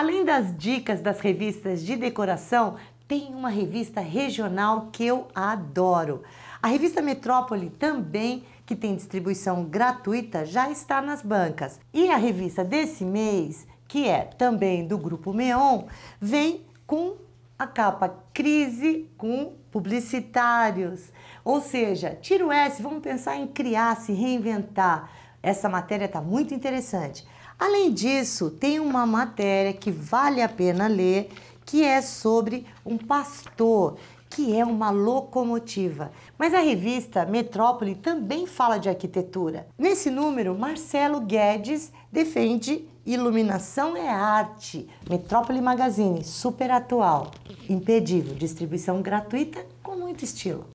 Além das dicas das revistas de decoração, tem uma revista regional que eu adoro. A revista Metrópole também, que tem distribuição gratuita, já está nas bancas. E a revista desse mês, que é também do grupo Meon, vem com a capa crise com publicitários. Ou seja, tira o S, vamos pensar em criar, se reinventar. Essa matéria está muito interessante. Além disso, tem uma matéria que vale a pena ler, que é sobre um pastor que é uma locomotiva. Mas a revista Metrópole também fala de arquitetura. Nesse número, Marcelo Guedes defende Iluminação é Arte, Metrópole Magazine, super atual, impedível, distribuição gratuita com muito estilo.